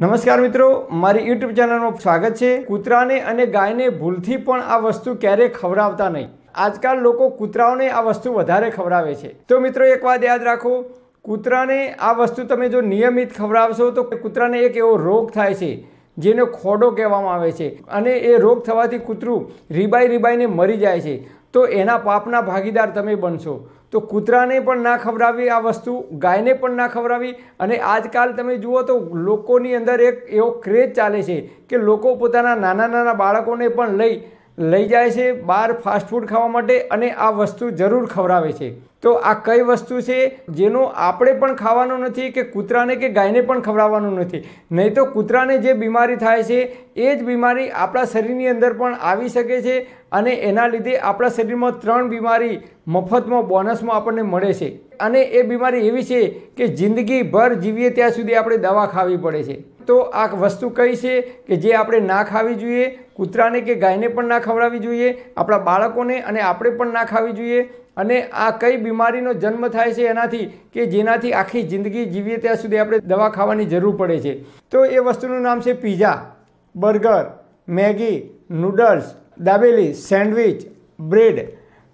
નમસ્કાર મિત્રો મારી યુટ્યુબ ચેનલમાં સ્વાગત છે કૂતરાને અને ગાયને ભૂલથી પણ આ વસ્તુ ક્યારેય ખવડાવતા નહીં આજકાલ લોકો કૂતરાઓને આ વસ્તુ વધારે ખવડાવે છે તો મિત્રો એક વાત યાદ રાખો કૂતરાને આ વસ્તુ તમે જો નિયમિત ખવડાવશો તો કૂતરાને એક એવો રોગ થાય છે જેને ખોડો કહેવામાં આવે છે અને એ રોગ થવાથી કૂતરું રીબાઈ રીબાઈને મરી જાય છે તો એના પાપના ભાગીદાર તમે બનશો તો કૂતરાને પણ ના ખવડાવી આ વસ્તુ ગાયને પણ ના ખવડાવી અને આજકાલ તમે જુઓ તો લોકોની અંદર એક એવો ક્રેઝ ચાલે છે કે લોકો પોતાના નાના નાના બાળકોને પણ લઈ લઈ જાય છે બહાર ફાસ્ટફૂડ ખાવા માટે અને આ વસ્તુ જરૂર ખવડાવે છે તો આ કઈ વસ્તુ છે જેનું આપણે પણ ખાવાનું નથી કે કૂતરાને કે ગાયને પણ ખવડાવવાનું નથી નહીં તો કૂતરાને જે બીમારી થાય છે એ જ બીમારી આપણા શરીરની અંદર પણ આવી શકે છે અને એના લીધે આપણા શરીરમાં ત્રણ બીમારી મફતમાં બોનસમાં આપણને મળે છે અને એ બીમારી એવી છે કે જિંદગીભર જીવીએ ત્યાં સુધી આપણે દવા ખાવી પડે છે તો આ વસ્તુ કઈ છે કે જે આપણે ના ખાવી જોઈએ કૂતરાને કે ગાયને પણ ના ખવડાવવી જોઈએ આપણા બાળકોને અને આપણે પણ ના ખાવી જોઈએ અને આ કઈ બીમારીનો જન્મ થાય છે એનાથી કે જેનાથી આખી જિંદગી જીવીએ ત્યાં સુધી આપણે દવા ખાવાની જરૂર પડે છે તો એ વસ્તુનું નામ છે pizza burger Maggi noodles dabeli sandwich bread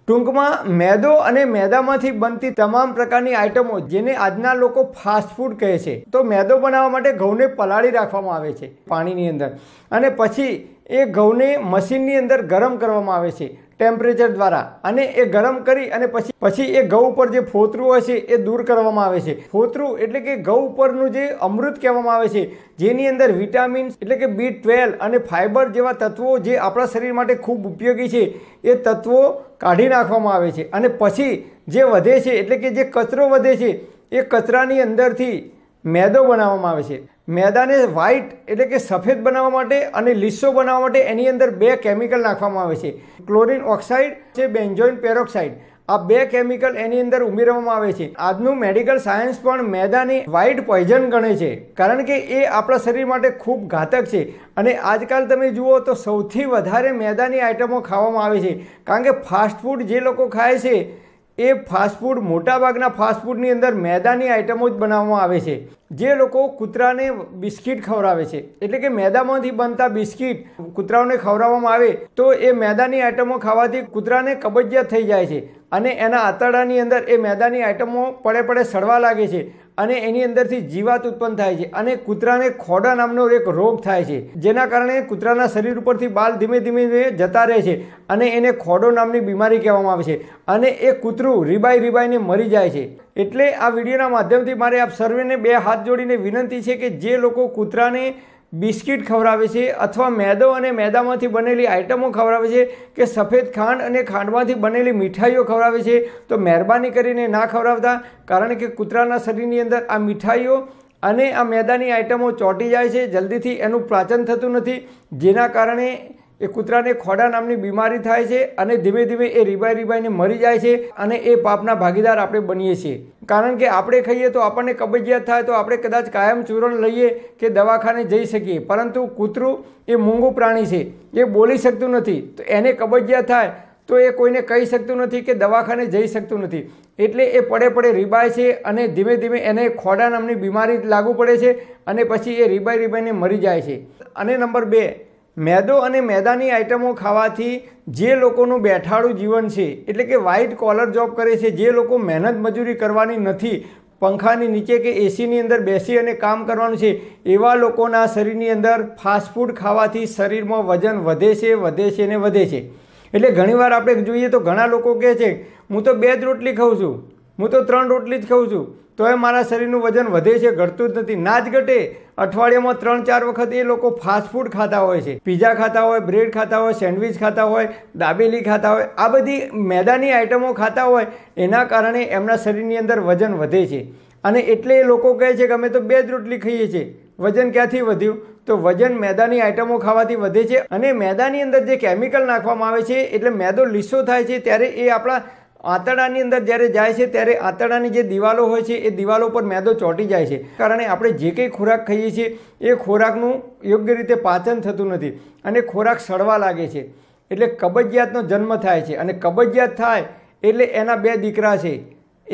ટૂંકમાં મેદો અને મેદામાંથી બનતી તમામ પ્રકારની આઇટમો જેને આજના લોકો ફાસ્ટ ફૂડ કહે છે તો મેદો બનાવવા માટે ઘઉંને પલાળી રાખવામાં આવે છે પાણીની અંદર અને પછી એ ઘઉંને મશીનની અંદર ગરમ કરવામાં આવે છે ટેમ્પરેચર દ્વારા અને એ ગરમ કરી અને પછી પછી એ ઘઉં ઉપર જે ફોતરું હોય છે એ દૂર કરવામાં આવે છે ફોતરું એટલે કે ઘઉં ઉપરનું જે અમૃત કહેવામાં આવે છે જેની અંદર વિટામિન્સ એટલે કે બી ટ્વેલ્વ અને ફાઇબર જેવા તત્વો જે આપણા શરીર માટે ખૂબ ઉપયોગી છે એ તત્વો કાઢી નાખવામાં આવે છે અને પછી જે વધે છે એટલે કે જે કચરો વધે છે એ કચરાની અંદરથી મેદો બનાવવામાં આવે છે મેદાને વ્હાઇટ એટલે કે સફેદ બનાવવા માટે અને લીસો બનાવવા માટે એની અંદર બે કેમિકલ નાખવામાં આવે છે ક્લોરિન ઓક્સાઇડ છે બેન્જોઇન પેરોક્સાઇડ આ બે કેમિકલ એની અંદર ઉમેરવામાં આવે છે આજનું મેડિકલ સાયન્સ પણ મેદાની વ્હાઇટ પોઈઝન ગણે છે કારણ કે એ આપણા શરીર માટે ખૂબ ઘાતક છે અને આજકાલ તમે જુઓ તો સૌથી વધારે મેદાની આઇટમો ખાવામાં આવે છે કારણ કે ફાસ્ટફૂડ જે લોકો ખાય છે એ ફાસ્ટફૂડ મોટાભાગના ફાસ્ટફૂડની અંદર મેદાની આઇટમો જ બનાવવામાં આવે છે જે લોકો કૂતરાને બિસ્કિટ ખવડાવે છે એટલે કે મેદામાંથી બનતા બિસ્કિટ કૂતરાઓને ખવડાવવામાં આવે તો એ મેદાની આઇટમો ખાવાથી કૂતરાને કબજિયાત થઈ જાય છે અને એના આંતરડાની અંદર એ મેદાની આઇટમો પડે પડે સડવા લાગે છે અને એની અંદરથી જીવાત ઉત્પન્ન થાય છે અને કૂતરાને ખોડા નામનો એક રોગ થાય છે જેના કારણે કૂતરાના શરીર ઉપરથી બાલ ધીમે ધીમે જતા રહે છે અને એને ખોડો નામની બીમારી કહેવામાં આવે છે અને એ કૂતરું રીબાઈ રીબાઈને મરી જાય છે એટલે આ વિડીયોના માધ્યમથી મારે આપ સર્વેને બે હાથ જોડીને વિનંતી છે કે જે લોકો કૂતરાને બિસ્કિટ ખવડાવે છે અથવા મેદો અને મેદામાંથી બનેલી આઇટમો ખવડાવે છે કે સફેદ ખાંડ અને ખાંડમાંથી બનેલી મીઠાઈઓ ખવડાવે છે તો મહેરબાની કરીને ના ખવડાવતા કારણ કે કૂતરાના શરીરની અંદર આ મીઠાઈઓ અને આ મેદાની આઇટમો ચોંટી જાય છે જલ્દીથી એનું પાચન થતું નથી જેના કારણે એ કૂતરાને ખોડા નામની બીમારી થાય છે અને ધીમે ધીમે એ રીબાઈ રીબાઈને મરી જાય છે અને એ પાપના ભાગીદાર આપણે બનીએ છીએ કારણ કે આપણે ખાઈએ તો આપણને કબજિયાત થાય તો આપણે કદાચ કાયમ ચૂરણ લઈએ કે દવાખાને જઈ શકીએ પરંતુ કૂતરું એ મૂંગું પ્રાણી છે એ બોલી શકતું નથી તો એને કબજિયાત થાય તો એ કોઈને કહી શકતું નથી કે દવાખાને જઈ શકતું નથી એટલે એ પડે પડે રીબાય છે અને ધીમે ધીમે એને ખોડા નામની બીમારી લાગુ પડે છે અને પછી એ રીબાઈ રીબાઈને મરી જાય છે અને નંબર બે મેદો અને મેદાની આઇટમો ખાવાથી જે લોકોનું બેઠાળું જીવન છે એટલે કે વ્હાઇટ કોલર જોબ કરે છે જે લોકો મહેનત મજૂરી કરવાની નથી પંખાની નીચે કે એસીની અંદર બેસી અને કામ કરવાનું છે એવા લોકોના શરીરની અંદર ફાસ્ટફૂડ ખાવાથી શરીરમાં વજન વધે છે વધે છે ને વધે છે એટલે ઘણીવાર આપણે જોઈએ તો ઘણા લોકો કહે છે હું તો બે જ રોટલી ખાઉં છું હું તો ત્રણ રોટલી જ ખાઉં છું તોય મારા શરીરનું વજન વધે છે ઘટતું જ નથી ના જ ઘટે અઠવાડિયામાં ત્રણ ચાર વખત એ લોકો ફાસ્ટફૂડ ખાતા હોય છે પીઝા ખાતા હોય બ્રેડ ખાતા હોય સેન્ડવિચ ખાતા હોય દાબેલી ખાતા હોય આ બધી મેદાની આઇટમો ખાતા હોય એના કારણે એમના શરીરની અંદર વજન વધે છે અને એટલે એ લોકો કહે છે કે અમે તો બે જ રોટલી ખાઈએ છીએ વજન ક્યાંથી વધ્યું તો વજન મેદાની આઇટમો ખાવાથી વધે છે અને મેદાની અંદર જે કેમિકલ નાખવામાં આવે છે એટલે મેદો લીસો થાય છે ત્યારે એ આપણા આંતરડાની અંદર જ્યારે જાય છે ત્યારે આંતરડાની જે દિવાલો હોય છે એ દિવાલો પર મેદો ચોંટી જાય છે કારણે આપણે જે કંઈ ખોરાક ખાઈએ છીએ એ ખોરાકનું યોગ્ય રીતે પાચન થતું નથી અને ખોરાક સડવા લાગે છે એટલે કબજિયાતનો જન્મ થાય છે અને કબજિયાત થાય એટલે એના બે દીકરા છે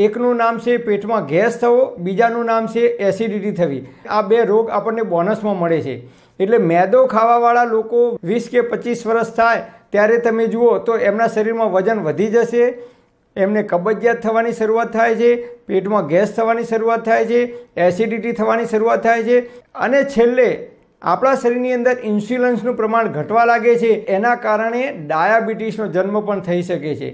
એકનું નામ છે પેટમાં ગેસ થવો બીજાનું નામ છે એસિડિટી થવી આ બે રોગ આપણને બોનસમાં મળે છે એટલે મેદો ખાવાવાળા લોકો વીસ કે પચીસ વર્ષ થાય ત્યારે તમે જુઓ તો એમના શરીરમાં વજન વધી જશે એમને કબજિયાત થવાની શરૂઆત થાય છે પેટમાં ગેસ થવાની શરૂઆત થાય છે એસિડિટી થવાની શરૂઆત થાય છે અને છેલ્લે આપણા શરીરની અંદર ઇન્સ્યુલન્સનું પ્રમાણ ઘટવા લાગે છે એના કારણે ડાયાબિટીસનો જન્મ પણ થઈ શકે છે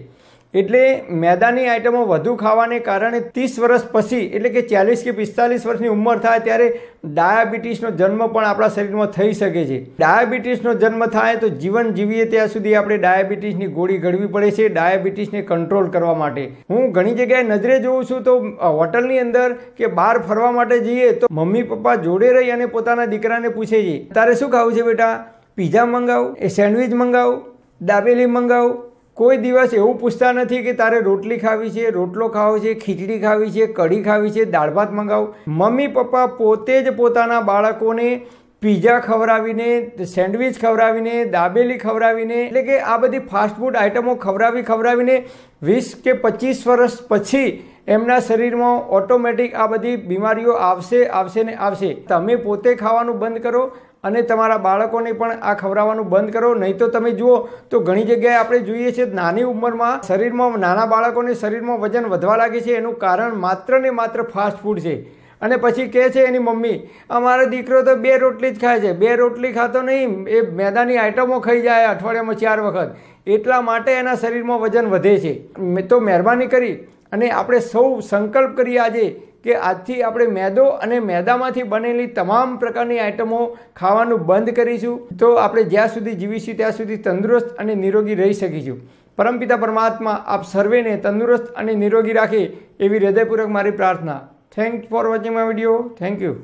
એટલે મેદાની આઇટમો વધુ ખાવાને કારણે ત્રીસ વર્ષ પછી એટલે કે ચાલીસ કે પિસ્તાલીસ વર્ષની ઉંમર થાય ત્યારે ડાયાબિટીસનો જન્મ પણ આપણા શરીરમાં થઈ શકે છે ડાયાબિટીસનો જન્મ થાય તો જીવન જીવીએ ત્યાં સુધી આપણે ડાયાબિટીસની ગોળી ઘડવી પડે છે ડાયાબિટીસને કંટ્રોલ કરવા માટે હું ઘણી જગ્યાએ નજરે જોઉં છું તો હોટલની અંદર કે બહાર ફરવા માટે જઈએ તો મમ્મી પપ્પા જોડે રહી અને પોતાના દીકરાને પૂછે છે તારે શું ખાવું છે બેટા પિઝા મંગાવું એ સેન્ડવિચ મંગાવું દાબેલી મંગાવું કોઈ દિવસ એવું પૂછતા નથી કે તારે રોટલી ખાવી છે રોટલો ખાવો છે ખીચડી ખાવી છે કઢી ખાવી છે દાળ ભાત મંગાવો મમ્મી પપ્પા પોતે જ પોતાના બાળકોને પીઝા ખવડાવીને સેન્ડવિચ ખવડાવીને દાબેલી ખવડાવીને એટલે કે આ બધી ફાસ્ટફૂડ આઇટમો ખવડાવી ખવડાવીને વીસ કે પચીસ વર્ષ પછી એમના શરીરમાં ઓટોમેટિક આ બધી બીમારીઓ આવશે આવશે ને આવશે તમે પોતે ખાવાનું બંધ કરો અને તમારા બાળકોને પણ આ ખવડાવવાનું બંધ કરો નહીં તો તમે જુઓ તો ઘણી જગ્યાએ આપણે જોઈએ છીએ નાની ઉંમરમાં શરીરમાં નાના બાળકોને શરીરમાં વજન વધવા લાગે છે એનું કારણ માત્ર ને માત્ર ફાસ્ટ ફૂડ છે અને પછી કહે છે એની મમ્મી અમારો દીકરો તો બે રોટલી જ ખાય છે બે રોટલી ખાતો નહીં એ મેદાની આઇટમો ખાઈ જાય અઠવાડિયામાં ચાર વખત એટલા માટે એના શરીરમાં વજન વધે છે તો મહેરબાની કરી અને આપણે સૌ સંકલ્પ કરીએ આજે કે આજથી આપણે મેદો અને મેદામાંથી બનેલી તમામ પ્રકારની આઇટમો ખાવાનું બંધ કરીશું તો આપણે જ્યાં સુધી જીવીશું ત્યાં સુધી તંદુરસ્ત અને નિરોગી રહી શકીશું પરમપિતા પરમાત્મા આપ સર્વેને તંદુરસ્ત અને નિરોગી રાખે એવી હૃદયપૂર્વક મારી પ્રાર્થના thank for watching my video thank you